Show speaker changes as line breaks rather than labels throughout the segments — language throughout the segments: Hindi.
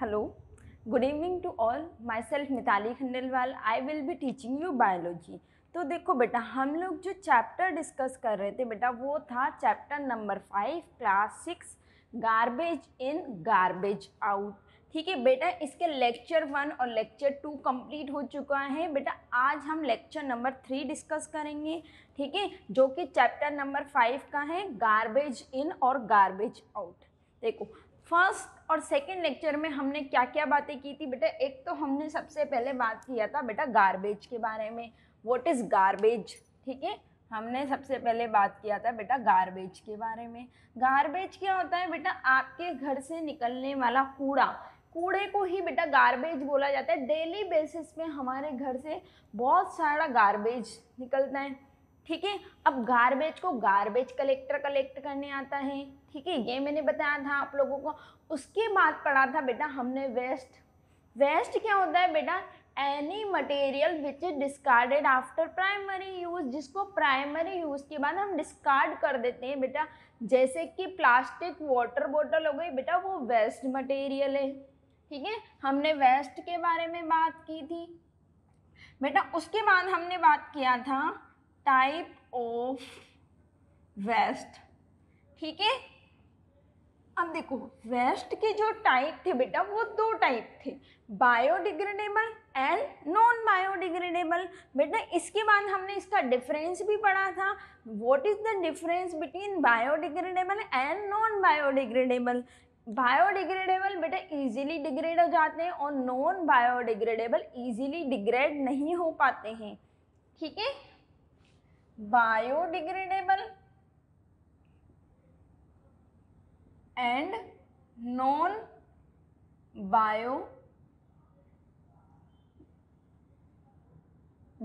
hello good evening to all my self Mitali Khandelwal I will be teaching you biology तो देखो बेटा हम लोग जो चैप्टर डिस्कस कर रहे थे बेटा वो था chapter number five class six garbage in garbage out ठीक है बेटा इसके लेक्चर वन और लेक्चर टू कंप्लीट हो चुका है बेटा आज हम लेक्चर नंबर थ्री डिस्कस करेंगे ठीक है जो कि चैप्टर नंबर फाइव का है गारबेज इन और गार्बेज आउट देखो फर्स्ट और सेकंड लेक्चर में हमने क्या क्या बातें की थी बेटा एक तो हमने सबसे पहले बात किया था बेटा गार्बेज के बारे में व्हाट इज़ गार्बेज ठीक है हमने सबसे पहले बात किया था बेटा गार्बेज के बारे में गार्बेज क्या होता है बेटा आपके घर से निकलने वाला कूड़ा कूड़े को ही बेटा गार्बेज बोला जाता है डेली बेसिस पे हमारे घर से बहुत सारा गार्बेज निकलता है ठीक है अब गार्बेज को गार्बेज कलेक्टर कलेक्ट करने आता है ठीक है ये मैंने बताया था आप लोगों को उसके बाद पढ़ा था बेटा हमने वेस्ट वेस्ट क्या होता है बेटा any material which is discarded after primary use जिसको प्राइमरी यूज़ के बाद हम डिस्कार्ड कर देते हैं बेटा जैसे कि प्लास्टिक वाटर बॉटल हो गई बेटा वो वेस्ट मटेरियल है ठीक है हमने वेस्ट के बारे में बात की थी बेटा उसके बाद हमने बात किया था टाइप ऑफ वेस्ट ठीक है अब देखो वेस्ट के जो टाइप थे बेटा वो दो टाइप थे बायोडिग्रेडेबल एंड नॉन बायोडिग्रेडेबल बेटा इसके बाद हमने इसका डिफरेंस भी पढ़ा था what is the difference between biodegradable and non biodegradable biodegradable बेटा इजीली डिग्रेड हो जाते हैं और नॉन बायोडिग्रेडेबल इजीली डिग्रेड नहीं हो पाते हैं ठीक है बायोडिग्रेडेबल and non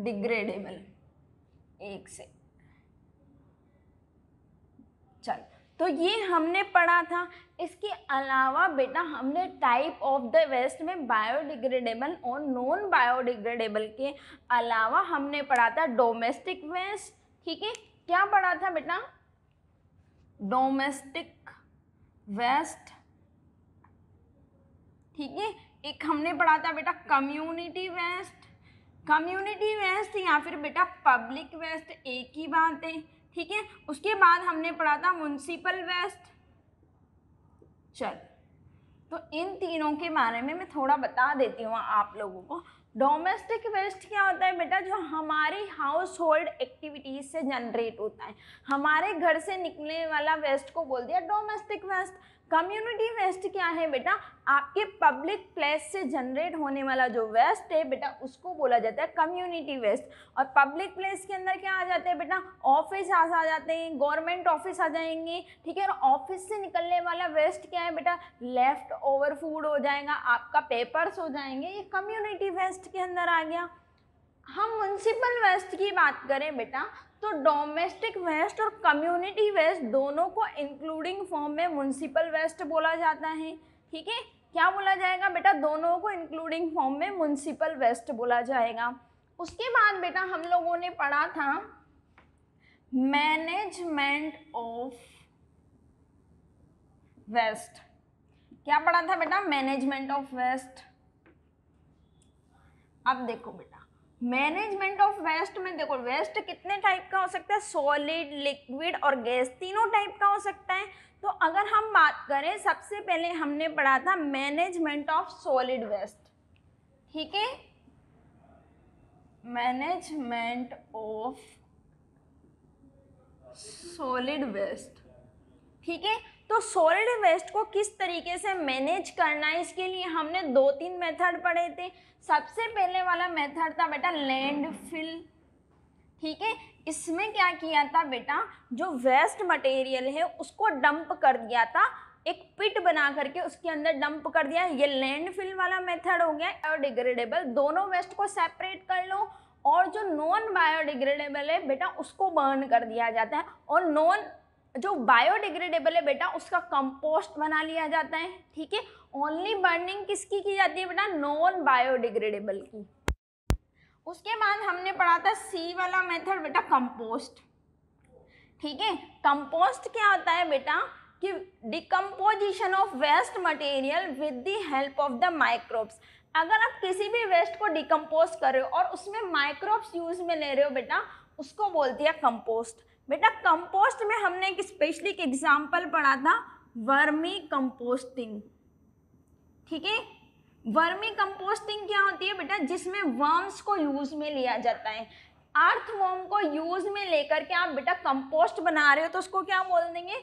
डिग्रेडेबल एक से चल तो ये हमने पढ़ा था इसके अलावा बेटा हमने टाइप ऑफ द वेस्ट में बायोडिग्रेडेबल और नॉन बायोडिग्रेडेबल के अलावा हमने पढ़ा था डोमेस्टिक वेस्ट ठीक है क्या पढ़ा था बेटा डोमेस्टिक वेस्ट ठीक है एक हमने पढ़ा था बेटा कम्युनिटी वेस्ट कम्युनिटी वेस्ट या फिर बेटा पब्लिक वेस्ट एक ही बात है ठीक है उसके बाद हमने पढ़ा था म्यूनसिपल वेस्ट चल तो इन तीनों के बारे में मैं थोड़ा बता देती हूँ आप लोगों को डोमेस्टिक वेस्ट क्या होता है बेटा जो हमारे हाउस होल्ड एक्टिविटीज से जनरेट होता है हमारे घर से निकलने वाला वेस्ट को बोल दिया डोमेस्टिक वेस्ट कम्युनिटी वेस्ट क्या है बेटा आपके पब्लिक प्लेस से जनरेट होने वाला जो वेस्ट है बेटा उसको बोला जाता है कम्युनिटी वेस्ट और पब्लिक प्लेस के अंदर क्या आ जाते हैं बेटा ऑफिस आ जाते हैं गवर्नमेंट ऑफिस आ जाएंगे ठीक है और ऑफिस से निकलने वाला वेस्ट क्या है बेटा लेफ्ट ओवर फूड हो जाएगा आपका पेपर्स हो जाएंगे ये कम्युनिटी वेस्ट के अंदर आ गया हम म्यूनसिपल वेस्ट की बात करें बेटा तो डोमेस्टिक वेस्ट और कम्युनिटी वेस्ट दोनों को इंक्लूडिंग फॉर्म में म्यूनसिपल वेस्ट बोला जाता है ठीक है क्या बोला जाएगा बेटा दोनों को इंक्लूडिंग फॉर्म में म्यूनसिपल वेस्ट बोला जाएगा उसके बाद बेटा हम लोगों ने पढ़ा था मैनेजमेंट ऑफ वेस्ट क्या पढ़ा था बेटा मैनेजमेंट ऑफ वेस्ट अब देखो बेटा मैनेजमेंट ऑफ वेस्ट में देखो वेस्ट कितने टाइप का हो सकता है सॉलिड लिक्विड और गैस तीनों टाइप का हो सकता है तो अगर हम बात करें सबसे पहले हमने पढ़ा था मैनेजमेंट ऑफ सॉलिड वेस्ट ठीक है मैनेजमेंट ऑफ सॉलिड वेस्ट ठीक है तो सॉलिड वेस्ट को किस तरीके से मैनेज करना है इसके लिए हमने दो तीन मेथड पढ़े थे सबसे पहले वाला मेथड था बेटा लैंडफिल ठीक है इसमें क्या किया था बेटा जो वेस्ट मटेरियल है उसको डंप कर दिया था एक पिट बना करके उसके अंदर डंप कर दिया ये लैंडफिल वाला मेथड हो गया और डिग्रेडेबल दोनों वेस्ट को सेपरेट कर लो और जो नॉन बायोडिग्रेडेबल है बेटा उसको बर्न कर दिया जाता है और नॉन जो बायोडिग्रेडेबल है बेटा उसका कंपोस्ट बना लिया जाता है ठीक है ओनली बर्निंग किसकी की जाती है बेटा नॉन बायोडिग्रेडेबल की उसके बाद हमने पढ़ा था सी वाला मेथड बेटा कंपोस्ट ठीक है कंपोस्ट क्या होता है बेटा कि decomposition of waste material with the help of the microbes अगर आप किसी भी वेस्ट को डिकम्पोज कर रहे हो और उसमें माइक्रोब्स यूज में ले रहे हो बेटा उसको बोलती है कंपोस्ट बेटा कंपोस्ट में हमने एक स्पेशली एक एग्जाम्पल पढ़ा था वर्मी कंपोस्टिंग ठीक है वर्मी कंपोस्टिंग क्या होती है बेटा जिसमें वर्म्स को यूज में लिया जाता है वर्म को यूज में लेकर के आप बेटा कंपोस्ट बना रहे हो तो उसको क्या बोल देंगे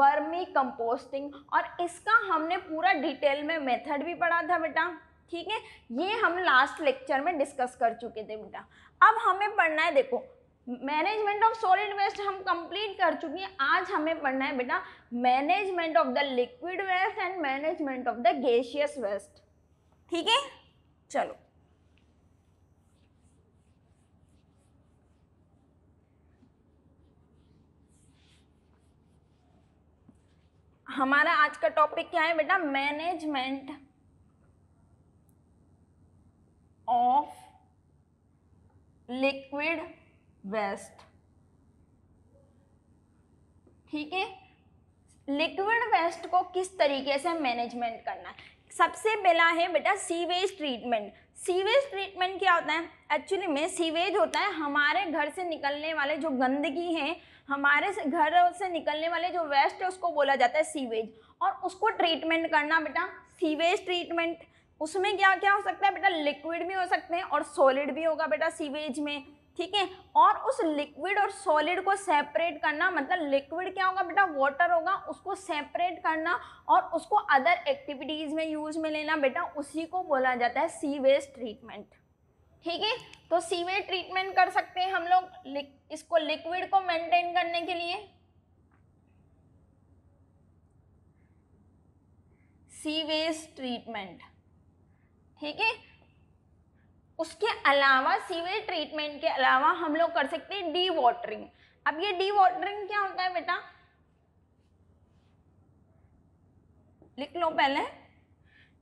वर्मी कंपोस्टिंग और इसका हमने पूरा डिटेल में मेथड भी पढ़ा था बेटा ठीक है ये हम लास्ट लेक्चर में डिस्कस कर चुके थे बेटा अब हमें पढ़ना है देखो मैनेजमेंट ऑफ सॉलिड वेस्ट हम कंप्लीट कर चुके हैं आज हमें पढ़ना है बेटा management of the liquid waste and management of the gaseous waste ठीक है चलो हमारा आज का टॉपिक क्या है बेटा मैनेजमेंट ऑफ लिक्विड वेस्ट ठीक है लिक्विड वेस्ट को किस तरीके से मैनेजमेंट करना है सबसे पहला है बेटा सीवेज ट्रीटमेंट सीवेज ट्रीटमेंट क्या होता है एक्चुअली में सीवेज होता है हमारे घर से निकलने वाले जो गंदगी है हमारे से घर से निकलने वाले जो वेस्ट है उसको बोला जाता है सीवेज और उसको ट्रीटमेंट करना बेटा सीवेज ट्रीटमेंट उसमें क्या क्या हो सकता है बेटा लिक्विड भी हो सकते हैं और सॉलिड भी होगा बेटा सीवेज में ठीक है और उस लिक्विड और सॉलिड को सेपरेट करना मतलब लिक्विड क्या होगा बेटा वाटर होगा उसको सेपरेट करना और उसको अदर एक्टिविटीज़ में यूज में लेना बेटा उसी को बोला जाता है सी वेस्ट ट्रीटमेंट ठीक है तो सी वेस्ट ट्रीटमेंट कर सकते हैं हम लोग इसको लिक्विड को मेंटेन करने के लिए सी वेस्ट ट्रीटमेंट ठीक है उसके अलावा सीवेज ट्रीटमेंट के अलावा हम लोग कर सकते हैं डी वाटरिंग अब ये डी वाटरिंग क्या होता है बेटा लिख लो पहले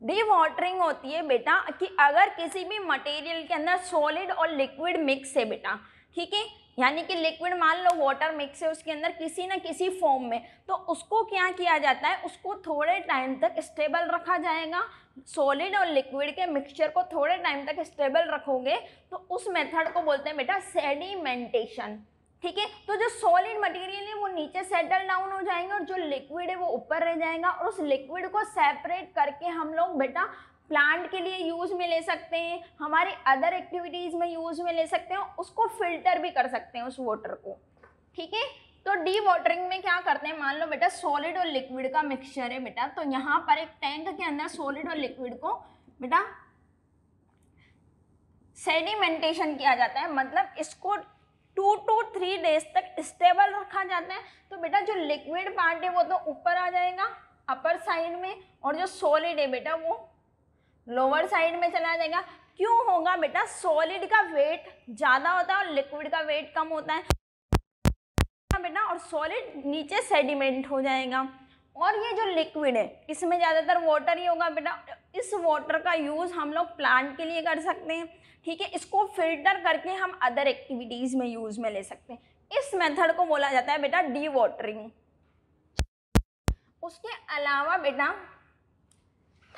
डी वॉटरिंग होती है बेटा कि अगर किसी भी मटेरियल के अंदर सॉलिड और लिक्विड मिक्स है बेटा ठीक है यानी कि लिक्विड मान लो वाटर मिक्स है उसके अंदर किसी ना किसी फॉर्म में तो उसको क्या किया जाता है उसको थोड़े टाइम तक स्टेबल रखा जाएगा सॉलिड और लिक्विड के मिक्सचर को थोड़े टाइम तक स्टेबल रखोगे तो उस मेथड को बोलते हैं बेटा सेडिमेंटेशन ठीक है तो जो सॉलिड मटेरियल है वो नीचे सेटल डाउन हो जाएंगे और जो लिक्विड है वो ऊपर रह जाएगा और उस लिक्विड को सेपरेट करके हम लोग बेटा प्लांट के लिए यूज़ में ले सकते हैं हमारे अदर एक्टिविटीज़ में यूज़ में ले सकते हैं उसको फिल्टर भी कर सकते हैं उस वाटर को ठीक है तो डी वाटरिंग में क्या करते हैं मान लो बेटा सॉलिड और लिक्विड का मिक्सचर है बेटा तो यहाँ पर एक टैंक के अंदर सॉलिड और लिक्विड को बेटा सेडिमेंटेशन किया जाता है मतलब इसको टू टू थ्री डेज तक स्टेबल रखा जाता है तो बेटा जो लिक्विड पार्ट है वो तो ऊपर आ जाएगा अपर साइड में और जो सॉलिड है बेटा वो लोअर साइड में चला जाएगा क्यों होगा बेटा सॉलिड का वेट ज़्यादा होता है और लिक्विड का वेट कम होता है बेटा और सॉलिड नीचे सेडिमेंट हो जाएगा और ये जो लिक्विड है इसमें ज़्यादातर वाटर ही होगा बेटा इस वाटर का यूज़ हम लोग प्लांट के लिए कर सकते हैं ठीक है इसको फिल्टर करके हम अदर एक्टिविटीज़ में यूज़ में ले सकते हैं इस मेथड को बोला जाता है बेटा डी वाटरिंग उसके अलावा बेटा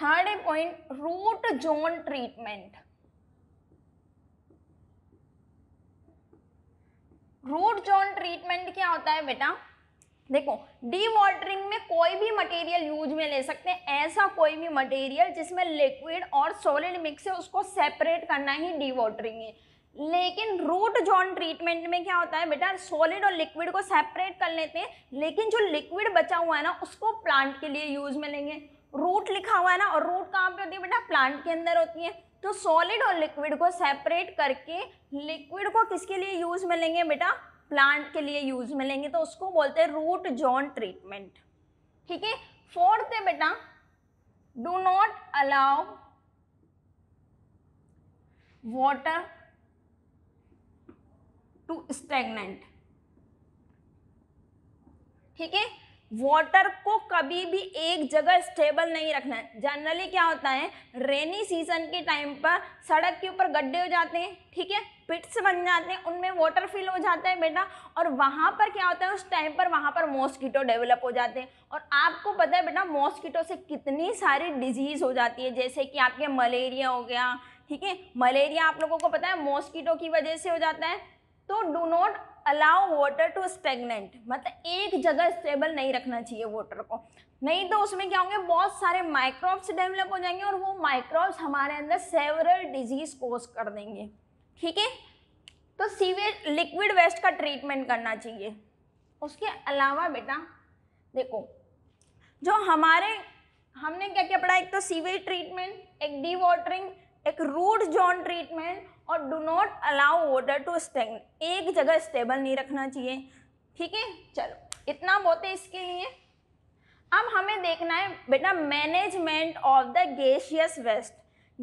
third point root zone treatment root zone treatment क्या होता है बेटा देखो डी में कोई भी मटेरियल यूज में ले सकते हैं ऐसा कोई भी मटेरियल जिसमें लिक्विड और सॉलिड मिक्स है उसको सेपरेट करना ही डी है लेकिन रूट जोन ट्रीटमेंट में क्या होता है बेटा सॉलिड और लिक्विड को सेपरेट कर लेते हैं लेकिन जो लिक्विड बचा हुआ है ना उसको प्लांट के लिए यूज में लेंगे रूट लिखा हुआ है ना और रूट कहाँ पे होती है बेटा प्लांट के अंदर होती है तो सॉलिड और लिक्विड को सेपरेट करके लिक्विड को किसके लिए यूज में लेंगे बेटा प्लांट के लिए यूज में लेंगे तो उसको बोलते हैं रूट जॉन ट्रीटमेंट ठीक है फोर्थ है बेटा do not allow water to stagnant ठीक है वाटर को कभी भी एक जगह स्टेबल नहीं रखना है जनरली क्या होता है रेनी सीजन के टाइम पर सड़क के ऊपर गड्ढे हो जाते हैं ठीक है पिट्स बन जाते हैं उनमें वाटर फिल हो जाता है बेटा और वहाँ पर क्या होता है उस टाइम पर वहाँ पर मॉस्किटो डेवलप हो जाते हैं और आपको पता है बेटा मॉस्किटो से कितनी सारी डिजीज़ हो जाती है जैसे कि आपके मलेरिया हो गया ठीक है मलेरिया आप लोगों को पता है मॉस्किटो की वजह से हो जाता है तो do not allow water to stagnant मतलब एक जगह स्टेबल नहीं रखना चाहिए वाटर को नहीं तो उसमें क्या होंगे बहुत सारे माइक्रोब्स डेवलप हो जाएंगे और वो माइक्रोब्स हमारे अंदर सेवरल डिजीज कोज कर देंगे ठीक है तो सीवेज लिक्विड वेस्ट का ट्रीटमेंट करना चाहिए उसके अलावा बेटा देखो जो हमारे हमने क्या क्या पढ़ा एक तो सीवेज ट्रीटमेंट एक डी वाटरिंग एक रूट जोन ट्रीटमेंट और do not allow water to stagnant एक जगह स्टेबल नहीं रखना चाहिए ठीक है चलो इतना बहुत है इसके लिए अब हमें देखना है बेटा management of the gaseous waste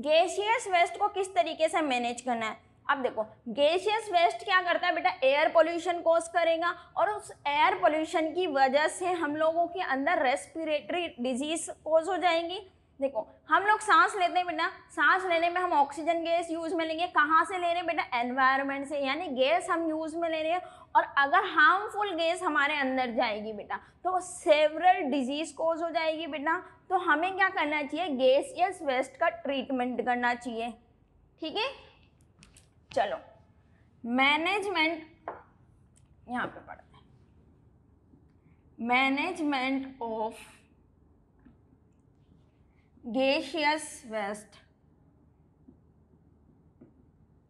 gaseous waste को किस तरीके से मैनेज करना है अब देखो गेशियस वेस्ट क्या करता है बेटा एयर पोल्यूशन कोज करेगा और उस एयर पोल्यूशन की वजह से हम लोगों के अंदर रेस्पिरेटरी डिजीज कॉज हो जाएंगी देखो हम लोग सांस लेते हैं बेटा सांस लेने में हम ऑक्सीजन गैस यूज़ में लेंगे कहाँ से ले रहे हैं बेटा एनवायरमेंट से यानी गैस हम यूज़ में ले रहे हैं और अगर हार्मफुल गैस हमारे अंदर जाएगी बेटा तो सेवरल डिजीज़ कोज हो जाएगी बेटा तो हमें क्या करना चाहिए गैस या वेस्ट का ट्रीटमेंट करना चाहिए ठीक है चलो मैनेजमेंट यहाँ पे पढ़ते हैं मैनेजमेंट ऑफ गेशियस वेस्ट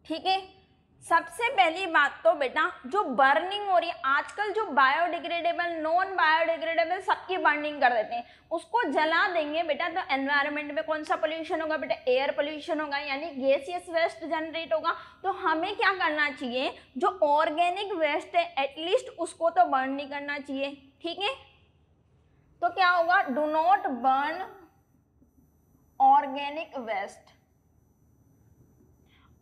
ठीक है सबसे पहली बात तो बेटा जो बर्निंग हो रही है आजकल जो बायोडिग्रेडेबल नॉन बायोडिग्रेडेबल सबकी बर्निंग कर देते हैं उसको जला देंगे बेटा तो एनवायरनमेंट में कौन सा पोल्यूशन होगा बेटा एयर पोल्यूशन होगा यानी गैसियस वेस्ट जनरेट होगा तो हमें क्या करना चाहिए जो ऑर्गेनिक वेस्ट है एटलीस्ट उसको तो बर्न नहीं करना चाहिए ठीक है तो क्या होगा do not burn organic waste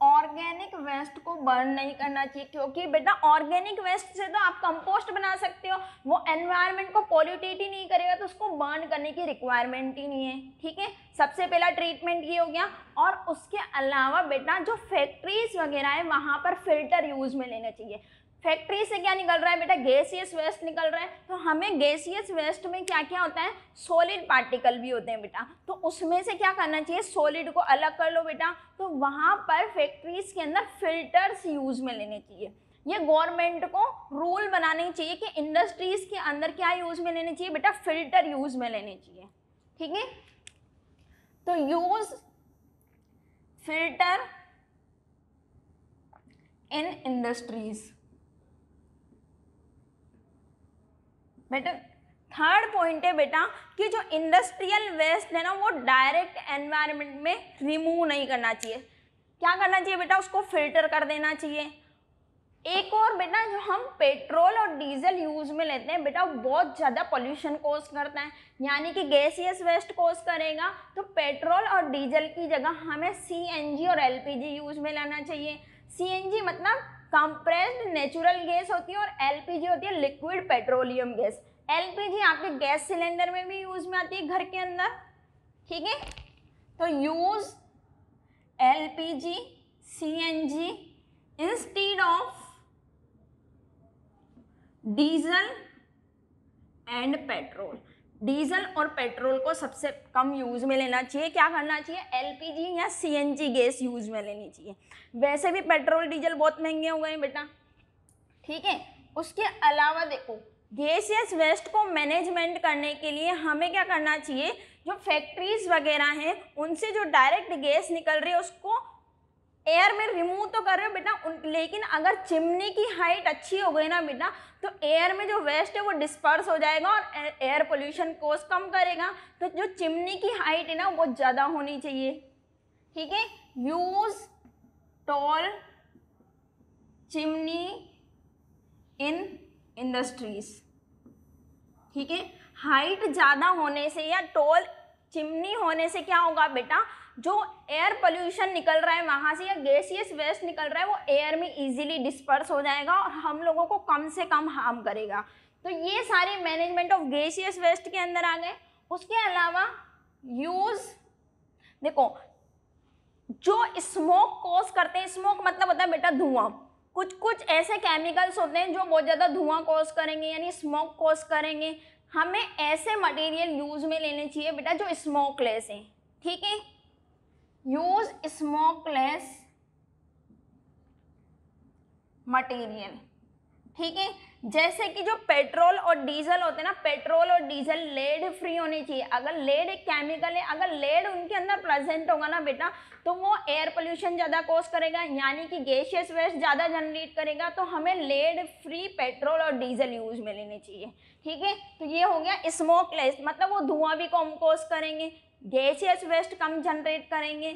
organic waste को बर्न नहीं करना चाहिए क्योंकि बेटा ऑर्गेनिक वेस्ट से तो आप कंपोस्ट बना सकते हो वो एनवायरनमेंट को पोल्यूटेट ही नहीं करेगा तो उसको बर्न करने की रिक्वायरमेंट ही नहीं है ठीक है सबसे पहला ट्रीटमेंट ये हो गया और उसके अलावा बेटा जो फैक्ट्रीज वगैरह है वहाँ पर फिल्टर यूज़ में लेना चाहिए फैक्ट्री से क्या निकल रहा है बेटा गैसियस वेस्ट निकल रहा है तो हमें गैसियस वेस्ट में क्या क्या होता है सॉलिड पार्टिकल भी होते हैं बेटा तो उसमें से क्या करना चाहिए सॉलिड को अलग कर लो बेटा तो वहाँ पर फैक्ट्रीज के अंदर फिल्टर्स यूज में लेने चाहिए ये गवर्नमेंट को रूल बनाने चाहिए कि इंडस्ट्रीज़ के अंदर क्या यूज़ में लेने चाहिए बेटा फिल्टर यूज़ में लेने चाहिए ठीक है तो यूज़ फिल्टर इन इंडस्ट्रीज़ बेटा थर्ड पॉइंट है बेटा कि जो इंडस्ट्रियल वेस्ट है ना वो डायरेक्ट एनवायरनमेंट में रिमूव नहीं करना चाहिए क्या करना चाहिए बेटा उसको फिल्टर कर देना चाहिए एक और बेटा जो हम पेट्रोल और डीजल यूज में लेते हैं बेटा बहुत ज़्यादा पोल्यूशन कोज करता है यानी कि गैसियस वेस्ट कोज करेगा तो पेट्रोल और डीजल की जगह हमें सी और एल यूज़ में लाना चाहिए सी मतलब कंप्रेस्ड नेचुरल गैस होती है और एलपीजी होती है लिक्विड पेट्रोलियम गैस एलपीजी आपके गैस सिलेंडर में भी यूज में आती है घर के अंदर ठीक है तो use LPG CNG instead of diesel and petrol diesel और पेट्रोल को सबसे कम यूज़ में लेना चाहिए क्या करना चाहिए एलपीजी या सीएनजी गैस यूज़ में लेनी चाहिए वैसे भी पेट्रोल डीजल बहुत महंगे हो गए हैं बेटा ठीक है उसके अलावा देखो गैस या वेस्ट को मैनेजमेंट करने के लिए हमें क्या करना चाहिए जो फैक्ट्रीज वगैरह हैं उनसे जो डायरेक्ट गैस निकल रही है उसको एयर में रिमूव तो कर रहे हो बेटा लेकिन अगर चिमनी की हाइट अच्छी हो गई ना बेटा तो एयर में जो वेस्ट है वो डिस्पर्स हो जाएगा और एयर पोल्यूशन कोस कम करेगा तो जो चिमनी की हाइट है ना वो ज़्यादा होनी चाहिए ठीक है use tall chimney in industries ठीक है हाइट ज़्यादा होने से या टॉल चिमनी होने से क्या होगा बेटा जो एयर पोल्यूशन निकल रहा है वहाँ से या गैसियस वेस्ट निकल रहा है वो एयर में इजीली डिस्पर्स हो जाएगा और हम लोगों को कम से कम हार्म करेगा तो ये सारे मैनेजमेंट ऑफ गैसियस वेस्ट के अंदर आ गए उसके अलावा यूज़ देखो जो स्मोक कॉज करते हैं स्मोक मतलब होता है बेटा धुआं कुछ कुछ ऐसे केमिकल्स होते हैं जो बहुत ज़्यादा धुआं कॉज करेंगे यानी स्मोक कॉज करेंगे हमें ऐसे मटेरियल यूज़ में लेने चाहिए बेटा जो स्मोकलेस हैं ठीक है यूज स्मोकलेस मटेरियल ठीक है जैसे कि जो पेट्रोल और डीजल होते हैं ना पेट्रोल और डीजल लेड फ्री होने चाहिए अगर लेड एक केमिकल है अगर लेड उनके अंदर प्रेजेंट होगा ना बेटा तो वो एयर पोल्यूशन ज़्यादा कोस करेगा यानी कि गैशियस वेस्ट ज़्यादा जनरेट करेगा तो हमें लेड फ्री पेट्रोल और डीजल यूज में लेने चाहिए ठीक है तो ये हो गया स्मोकलेस मतलब वो धुआं भी कम कोस करेंगे गैसियस वेस्ट कम जनरेट करेंगे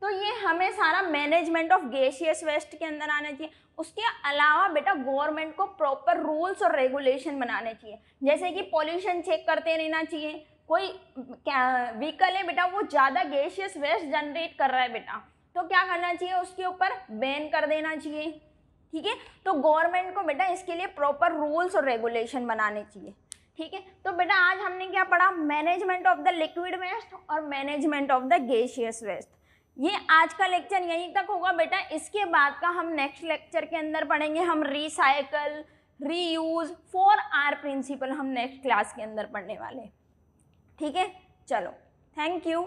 तो ये हमें सारा मैनेजमेंट ऑफ गैसियस वेस्ट के अंदर आना चाहिए उसके अलावा बेटा गवर्नमेंट को प्रॉपर रूल्स और रेगुलेशन बनाने चाहिए जैसे कि पॉल्यूशन चेक करते रहना चाहिए कोई क्या व्हीकल है बेटा वो ज़्यादा गैशियस वेस्ट जनरेट कर रहा है बेटा तो क्या करना चाहिए उसके ऊपर बैन कर देना चाहिए ठीक है तो गवर्नमेंट को बेटा इसके लिए प्रॉपर रूल्स और रेगुलेशन बनाने चाहिए ठीक है तो बेटा आज हमने क्या पढ़ा management of the liquid waste और management of the gaseous waste ये आज का लेक्चर यहीं तक होगा बेटा इसके बाद का हम नेक्स्ट लेक्चर के अंदर पढ़ेंगे हम recycle reuse four R principle हम नेक्स्ट क्लास के अंदर पढ़ने वाले ठीक है चलो थैंक यू